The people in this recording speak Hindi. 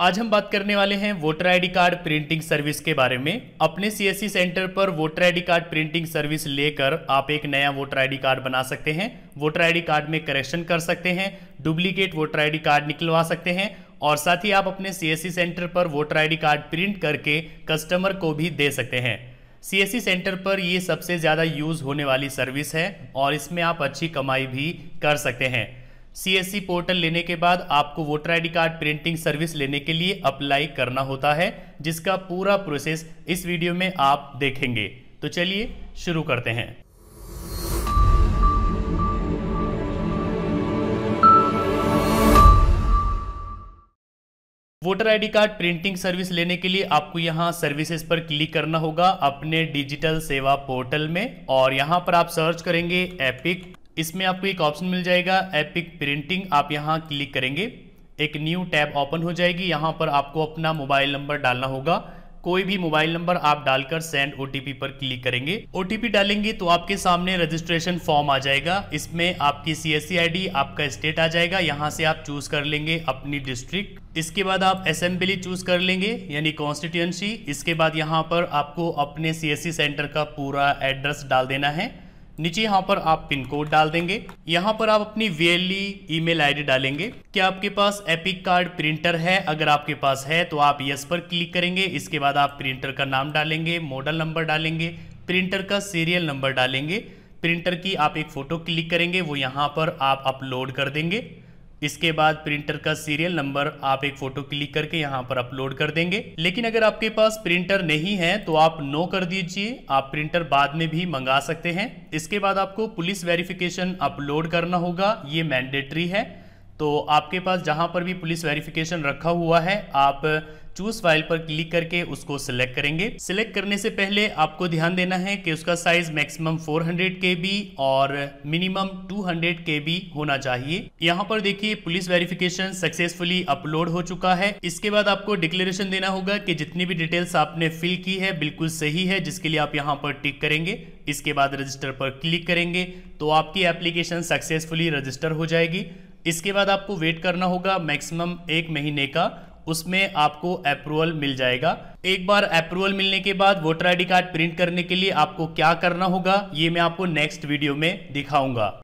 आज हम बात करने वाले हैं voter ID card printing service के बारे में अपने सीएससी सेंटर e पर voter ID card printing service लेकर आप एक नया वोटर आईडी कार्ड बना सकते हैं वोटर आईडी कार्ड में करेक्शन कर सकते हैं डुप्लीकेट वोटर आईडी कार्ड निकलवा सकते हैं और साथ ही आप अपने सीएससी सेंटर e पर वोटर आईडी कार्ड प्रिंट करके कस्टमर को भी दे सकते हैं सीएससी सेंटर e पर ये सबसे ज़्यादा यूज़ होने वाली सर्विस है और इसमें आप अच्छी कमाई भी कर सकते हैं सीएससी पोर्टल e लेने के बाद आपको voter ID card printing service लेने के लिए अप्लाई करना होता है जिसका पूरा प्रोसेस इस वीडियो में आप देखेंगे तो चलिए शुरू करते हैं voter ID card printing service लेने के लिए आपको यहाँ सर्विसेज पर क्लिक करना होगा अपने डिजिटल सेवा पोर्टल में और यहां पर आप सर्च करेंगे एपिक इसमें आपको एक ऑप्शन मिल जाएगा एपिक प्रिंटिंग आप यहाँ क्लिक करेंगे एक न्यू टैब ओपन हो जाएगी यहाँ पर आपको अपना मोबाइल नंबर डालना होगा कोई भी मोबाइल नंबर आप डालकर सेंड ओटीपी पर क्लिक करेंगे ओटीपी डालेंगे तो आपके सामने रजिस्ट्रेशन फॉर्म आ जाएगा इसमें आपकी सीएससी आईडी आपका स्टेट आ जाएगा यहाँ से आप चूज कर लेंगे अपनी डिस्ट्रिक्ट इसके बाद आप असेंबली चूज कर लेंगे यानी कॉन्स्टिट्यूंसी इसके बाद यहाँ पर आपको अपने सीएससी सेंटर का पूरा एड्रेस डाल देना है नीचे यहाँ पर आप पिन कोड डाल देंगे यहाँ पर आप अपनी वीएलई e ईमेल आईडी डालेंगे क्या आपके पास एपिक कार्ड प्रिंटर है अगर आपके पास है तो आप यस पर क्लिक करेंगे इसके बाद आप प्रिंटर का नाम डालेंगे मॉडल नंबर डालेंगे प्रिंटर का सीरियल नंबर डालेंगे प्रिंटर की आप एक फ़ोटो क्लिक करेंगे वो यहाँ पर आप अपलोड कर देंगे इसके बाद प्रिंटर का सीरियल नंबर आप एक फोटो क्लिक करके यहाँ पर अपलोड कर देंगे लेकिन अगर आपके पास प्रिंटर नहीं है तो आप नो कर दीजिए आप प्रिंटर बाद में भी मंगा सकते हैं इसके बाद आपको पुलिस वेरिफिकेशन अपलोड करना होगा ये मैंडेटरी है तो आपके पास जहाँ पर भी पुलिस वेरिफिकेशन रखा हुआ है आप चूज फाइल पर क्लिक करके उसको सिलेक्ट करेंगे सिलेक्ट करने से पहले आपको ध्यान देना है कि उसका साइज मैक्सिमम 400 बी और मिनिमम 200 बी होना चाहिए यहाँ पर देखिए पुलिस वेरिफिकेशन सक्सेसफुली अपलोड हो चुका है इसके बाद आपको डिक्लेरेशन देना होगा कि जितनी भी डिटेल्स आपने फिल की है बिल्कुल सही है जिसके लिए आप यहाँ पर टिक करेंगे इसके बाद रजिस्टर पर क्लिक करेंगे तो आपकी एप्लीकेशन सक्सेसफुली रजिस्टर हो जाएगी इसके बाद आपको वेट करना होगा मैक्सिमम एक महीने का उसमें आपको अप्रूवल मिल जाएगा एक बार अप्रूवल मिलने के बाद वोटर आईडी कार्ड प्रिंट करने के लिए आपको क्या करना होगा ये मैं आपको नेक्स्ट वीडियो में दिखाऊंगा